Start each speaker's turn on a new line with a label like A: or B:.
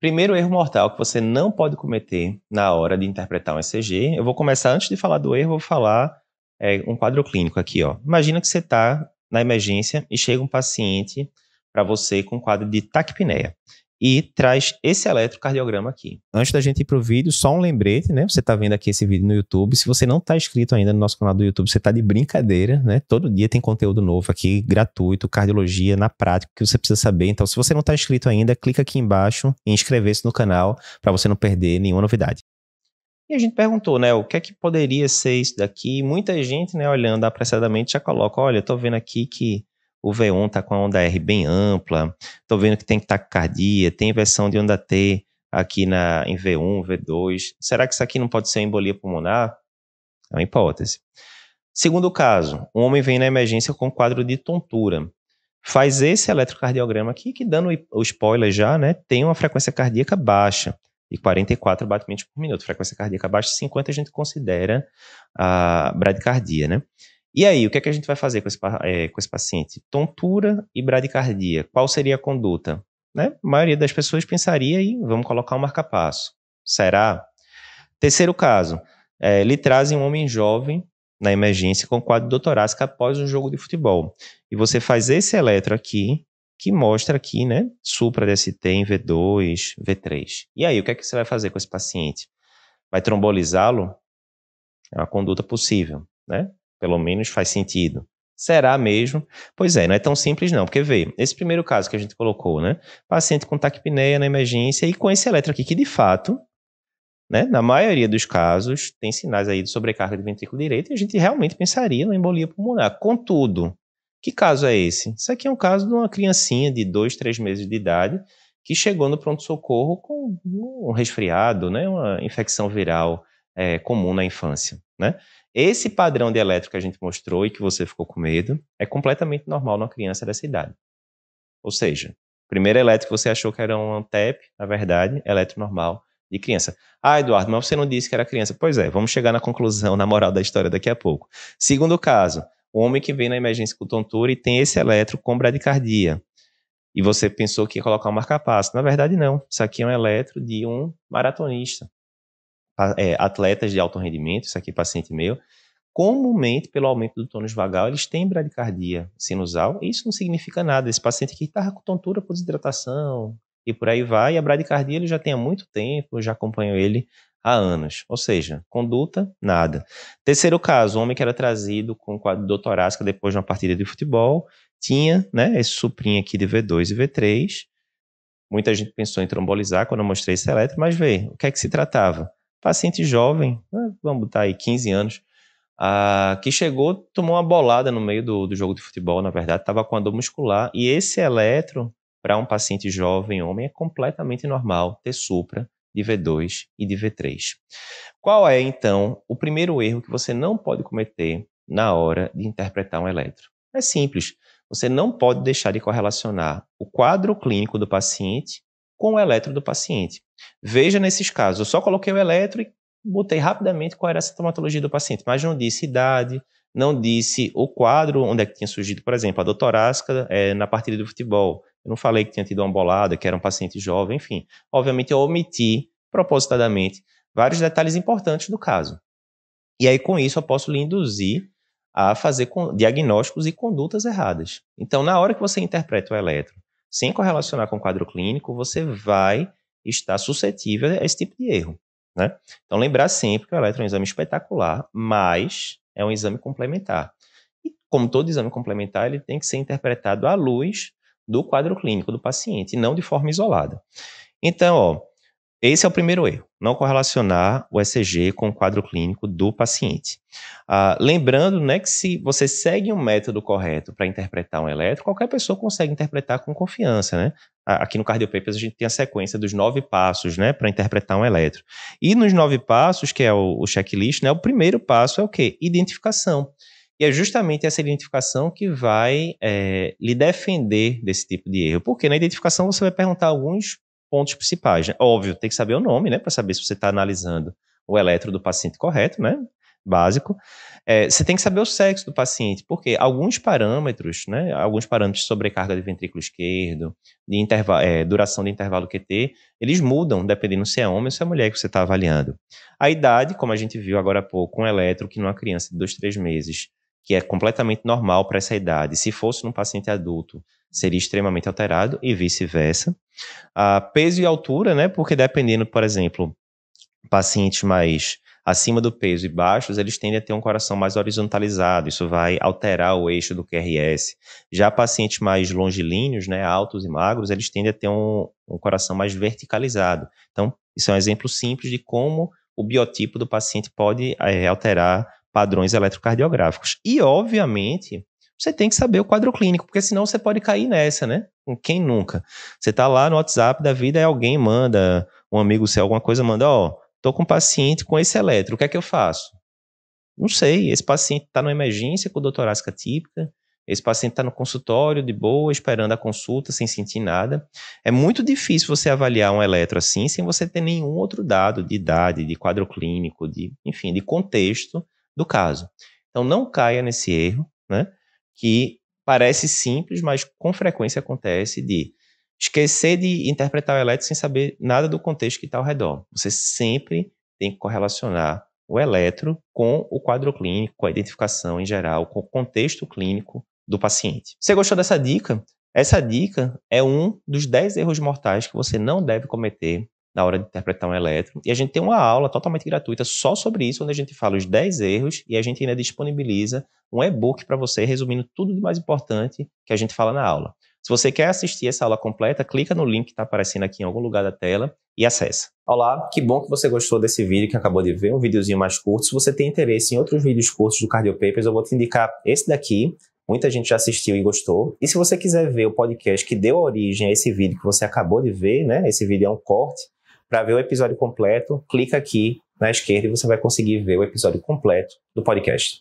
A: Primeiro erro mortal que você não pode cometer na hora de interpretar um ECG. Eu vou começar antes de falar do erro, vou falar é, um quadro clínico aqui. Ó. Imagina que você está na emergência e chega um paciente para você com quadro de taquipneia e traz esse eletrocardiograma aqui. Antes da gente ir para o vídeo, só um lembrete, né? Você está vendo aqui esse vídeo no YouTube. Se você não está inscrito ainda no nosso canal do YouTube, você está de brincadeira, né? Todo dia tem conteúdo novo aqui, gratuito, cardiologia na prática, que você precisa saber. Então, se você não está inscrito ainda, clica aqui embaixo e inscrever-se no canal para você não perder nenhuma novidade. E a gente perguntou, né, o que é que poderia ser isso daqui? Muita gente, né, olhando apressadamente já coloca, olha, estou vendo aqui que o V1 está com a onda R bem ampla. Estou vendo que tem taquicardia, tem inversão de onda T aqui na, em V1, V2. Será que isso aqui não pode ser embolia pulmonar? É uma hipótese. Segundo caso, um homem vem na emergência com quadro de tontura. Faz esse eletrocardiograma aqui, que dando o spoiler já, né, tem uma frequência cardíaca baixa, de 44 batimentos por minuto. Frequência cardíaca baixa, 50 a gente considera a bradicardia, né? E aí, o que, é que a gente vai fazer com esse, é, com esse paciente? Tontura e bradicardia. Qual seria a conduta? Né? A maioria das pessoas pensaria em vamos colocar um marcapasso. Será? Terceiro caso, é, lhe trazem um homem jovem na emergência com quadro torácico após um jogo de futebol. E você faz esse eletro aqui, que mostra aqui, né? Supra DST em V2, V3. E aí, o que é que você vai fazer com esse paciente? Vai trombolizá-lo? É uma conduta possível, né? pelo menos faz sentido. Será mesmo? Pois é, não é tão simples não, porque vê, esse primeiro caso que a gente colocou, né? Paciente com taquipneia na emergência e com esse eletro aqui, que de fato, né, na maioria dos casos, tem sinais aí de sobrecarga de ventrículo direito e a gente realmente pensaria na embolia pulmonar. Contudo, que caso é esse? Isso aqui é um caso de uma criancinha de 2, 3 meses de idade que chegou no pronto-socorro com um resfriado, né, uma infecção viral é, comum na infância, né? Esse padrão de elétrico que a gente mostrou e que você ficou com medo é completamente normal numa criança dessa idade. Ou seja, o primeiro elétrico você achou que era um ANTEP, na verdade, elétrico normal de criança. Ah, Eduardo, mas você não disse que era criança. Pois é, vamos chegar na conclusão, na moral da história daqui a pouco. Segundo caso, o homem que vem na emergência com tontura e tem esse elétrico com bradicardia. E você pensou que ia colocar um marca-passo. Na verdade, não. Isso aqui é um eletro de um maratonista é, atletas de alto rendimento, isso aqui é paciente meu, comumente, pelo aumento do tônus vagal, eles têm bradicardia sinusal, e isso não significa nada. Esse paciente aqui estava tá com tontura por desidratação e por aí vai, e a bradicardia ele já tem há muito tempo, eu já acompanho ele há anos. Ou seja, conduta, nada. Terceiro caso, um homem que era trazido com quadro de torácica depois de uma partida de futebol, tinha né, esse suprinho aqui de V2 e V3. Muita gente pensou em trombolizar quando eu mostrei esse elétrico, mas vê, o que é que se tratava? paciente jovem, né, vamos botar aí 15 anos, ah, que chegou, tomou uma bolada no meio do, do jogo de futebol, na verdade, estava com a dor muscular. E esse eletro, para um paciente jovem, homem, é completamente normal ter supra de V2 e de V3. Qual é, então, o primeiro erro que você não pode cometer na hora de interpretar um eletro? É simples. Você não pode deixar de correlacionar o quadro clínico do paciente com o eletro do paciente. Veja nesses casos, eu só coloquei o eletro e botei rapidamente qual era a sintomatologia do paciente, mas não disse idade, não disse o quadro onde é que tinha surgido, por exemplo, a dor torácica é, na partida do futebol. Eu não falei que tinha tido uma bolada, que era um paciente jovem, enfim. Obviamente eu omiti propositadamente vários detalhes importantes do caso. E aí com isso eu posso lhe induzir a fazer diagnósticos e condutas erradas. Então, na hora que você interpreta o eletro, sem correlacionar com o quadro clínico, você vai estar suscetível a esse tipo de erro. Né? Então, lembrar sempre que o eletro é um exame espetacular, mas é um exame complementar. E, como todo exame complementar, ele tem que ser interpretado à luz do quadro clínico do paciente, não de forma isolada. Então, ó, esse é o primeiro erro, não correlacionar o ECG com o quadro clínico do paciente. Ah, lembrando né, que se você segue um método correto para interpretar um eletro, qualquer pessoa consegue interpretar com confiança. Né? Aqui no Cardiopapers a gente tem a sequência dos nove passos né, para interpretar um eletro. E nos nove passos, que é o, o checklist, né, o primeiro passo é o quê? Identificação. E é justamente essa identificação que vai é, lhe defender desse tipo de erro. Porque na identificação você vai perguntar alguns pontos principais. Né? Óbvio, tem que saber o nome, né, para saber se você está analisando o eletro do paciente correto, né, básico. É, você tem que saber o sexo do paciente, porque alguns parâmetros, né, alguns parâmetros de sobrecarga de ventrículo esquerdo, de intervalo, é, duração de intervalo QT, eles mudam dependendo se é homem ou se é mulher que você está avaliando. A idade, como a gente viu agora há pouco, um eletro que numa criança de 2, 3 meses que é completamente normal para essa idade. Se fosse num paciente adulto, seria extremamente alterado e vice-versa. Ah, peso e altura, né? Porque dependendo, por exemplo, pacientes mais acima do peso e baixos, eles tendem a ter um coração mais horizontalizado, isso vai alterar o eixo do QRS. Já pacientes mais longilíneos, né, altos e magros, eles tendem a ter um, um coração mais verticalizado. Então, isso é um exemplo simples de como o biotipo do paciente pode é, alterar padrões eletrocardiográficos. E, obviamente, você tem que saber o quadro clínico, porque senão você pode cair nessa, né? com Quem nunca? Você tá lá no WhatsApp da vida e alguém manda, um amigo seu, alguma coisa, manda, ó, oh, tô com um paciente com esse eletro, o que é que eu faço? Não sei, esse paciente está na emergência com doutorásica típica, esse paciente está no consultório de boa, esperando a consulta, sem sentir nada. É muito difícil você avaliar um eletro assim sem você ter nenhum outro dado de idade, de quadro clínico, de, enfim, de contexto do caso. Então não caia nesse erro, né? Que parece simples, mas com frequência acontece de esquecer de interpretar o elétron sem saber nada do contexto que está ao redor. Você sempre tem que correlacionar o eletro com o quadro clínico, com a identificação em geral, com o contexto clínico do paciente. Você gostou dessa dica? Essa dica é um dos 10 erros mortais que você não deve cometer na hora de interpretar um elétron. E a gente tem uma aula totalmente gratuita só sobre isso, onde a gente fala os 10 erros e a gente ainda disponibiliza um e-book para você, resumindo tudo de mais importante que a gente fala na aula. Se você quer assistir essa aula completa, clica no link que está aparecendo aqui em algum lugar da tela e acessa. Olá, que bom que você gostou desse vídeo que acabou de ver, um videozinho mais curto. Se você tem interesse em outros vídeos curtos do Cardio Papers, eu vou te indicar esse daqui, Muita gente já assistiu e gostou. E se você quiser ver o podcast que deu origem a esse vídeo que você acabou de ver, né? Esse vídeo é um corte. Para ver o episódio completo, clica aqui na esquerda e você vai conseguir ver o episódio completo do podcast.